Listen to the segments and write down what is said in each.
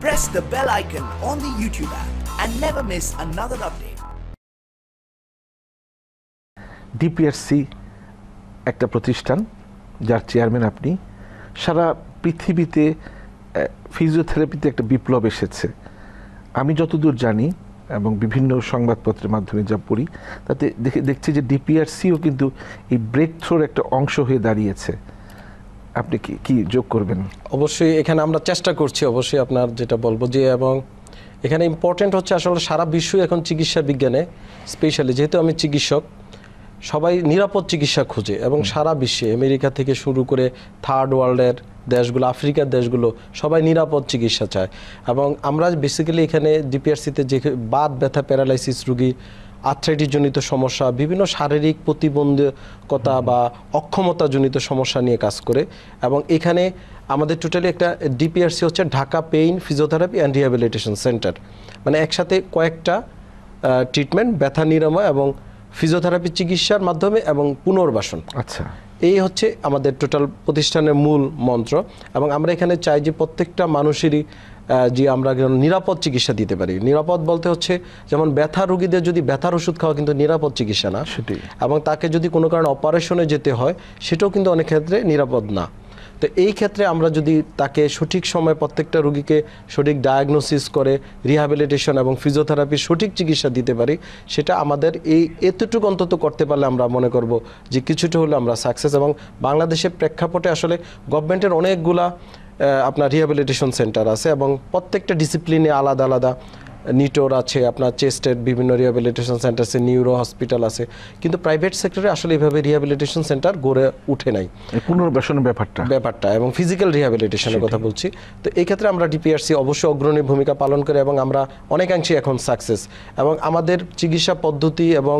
press the bell icon on the YouTube app and never miss another update. DPRC একটা প্রতিষ্ঠান যার chairman আপনি সারা পৃথিবীতে ফিজিওথেরাপিতে একটা বিপ্লব এসেছে আমি যতদূর জানি এবং বিভিন্ন সংবাদপত্রের মাধ্যমে যা পড়ি তাতে দেখে দেখছি যে ডিপিআরসিও কিন্তু এই ব্রেক থ্রোর একটা অংশ হয়ে দাঁড়িয়েছে আপনি কি কি যোগ করবেন অবশ্যই এখানে আমরা চেষ্টা করছি অবশ্যই আপনার যেটা বলবো যে এবং এখানে ইম্পর্টেন্ট হচ্ছে আসলে সারা বিশ্ব এখন চিকিৎসা বিজ্ঞানে স্পেশালি যেহেতু আমি চিকিৎসক সবাই নিরাপদ চিকিৎসা খোঁজে এবং সারা বিশ্বে আমেরিকা থেকে শুরু করে থার্ড ওয়ার্ল্ডের দেশগুলো আফ্রিকার দেশগুলো সবাই নিরাপদ চিকিৎসা চায় এবং আমরা বেসিক্যালি এখানে ডিপিআরসিতে যে বাদ ব্যথা প্যারালাইসিস রুগী আর্থ্রাইটিসজনিত সমস্যা বিভিন্ন শারীরিক প্রতিবন্ধকতা বা অক্ষমতাজনিত সমস্যা নিয়ে কাজ করে এবং এখানে আমাদের টোটালি একটা ডিপিআরসি হচ্ছে Dhaka pain physiotherapy and rehabilitation centre মানে একসাথে কয়েকটা ট্রিটমেন্ট ব্যথা নিরাময় এবং ফিজিওথেরাপি চিকিৎসার মাধ্যমে এবং পুনর্বাসন আচ্ছা এই হচ্ছে আমাদের টোটাল প্রতিষ্ঠানের মূল মন্ত্র এবং আমরা এখানে চাই যে প্রত্যেকটা মানুষেরই যে আমরা নিরাপদ চিকিৎসা দিতে পারি নিরাপদ বলতে হচ্ছে যেমন ব্যথা রুগীদের যদি ব্যথার ওষুধ খাওয়া কিন্তু নিরাপদ চিকিৎসা না সেটি এবং তাকে যদি কোনো কারণে অপারেশনে যেতে হয় সেটাও কিন্তু অনেক ক্ষেত্রে নিরাপদ না তো এই ক্ষেত্রে আমরা যদি তাকে সঠিক সময় প্রত্যেকটা রুগীকে সঠিক ডায়াগনোসিস করে রিহ্যাবিলিটেশন এবং ফিজিওথেরাপি সঠিক চিকিৎসা দিতে পারি সেটা আমাদের এই এতটুকু অন্তত করতে পারলে আমরা মনে করব যে কিছুটা হলে আমরা সাকসেস এবং বাংলাদেশের প্রেক্ষাপটে আসলে গভর্নমেন্টের অনেকগুলা আপনার রিহ্যাবিলিটেশন সেন্টার আছে এবং প্রত্যেকটা ডিসিপ্লিনে আলাদা আলাদা নিটোর আছে আপনার চেস্টের বিভিন্ন রিহ্যাবিলিটেশন সেন্টার আছে নিউরো হসপিটাল আছে কিন্তু প্রাইভেট সেক্টরে আসলে এইভাবে রিহ্যাবিলিটেশন সেন্টার গড়ে উঠে নাই পুনর্বাসনের ব্যাপারটা ব্যাপারটা এবং ফিজিক্যাল রিহ্যাবিলিটেশনের কথা বলছি তো এই ক্ষেত্রে আমরা ডিপিআরসি অবশ্যই অগ্রণী ভূমিকা পালন করে এবং আমরা অনেকাংশে এখন সাকসেস এবং আমাদের চিকিৎসা পদ্ধতি এবং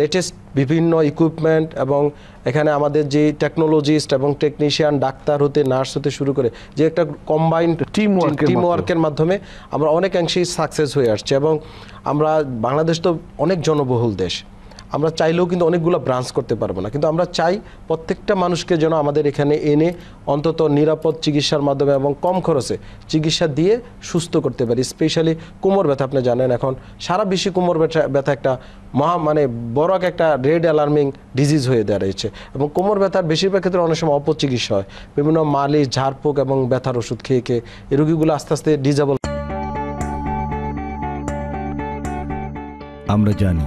লেটেস্ট বিভিন্ন ইকুইপমেন্ট এবং এখানে আমাদের যে টেকনোলজিস্ট এবং টেকনিশিয়ান ডাক্তার হতে নার্স হতে শুরু করে যে একটা কম্বাইন্ড টিম টিম ওয়ার্কের মাধ্যমে আমরা অনেকাংশেই সাকসেস হয়ে আসছে এবং আমরা বাংলাদেশ তো অনেক জনবহুল দেশ আমরা চাইলেও কিন্তু অনেকগুলো ব্রাঞ্চ করতে পারবো না কিন্তু আমরা চাই প্রত্যেকটা মানুষকে যেন আমাদের এখানে এনে অন্তত নিরাপদ চিকিৎসার মাধ্যমে এবং কম খরচে চিকিৎসা দিয়ে সুস্থ করতে পারি স্পেশালি কোমর ব্যথা আপনি জানেন এখন সারা বিশ্বে কোমর ব্যথা ব্যথা একটা মহা মানে বড় একটা রেড অ্যালার্মিং ডিজিজ হয়ে দাঁড়িয়েছে এবং কোমর ব্যথার বেশিরভাগ ক্ষেত্রে অনেক সময় অপচিকিৎসা হয় বিভিন্ন মালিশ ঝাড়পোক এবং ব্যথার ওষুধ খেয়ে খেয়ে এই রোগীগুলো আস্তে আস্তে ডিজেবল আমরা জানি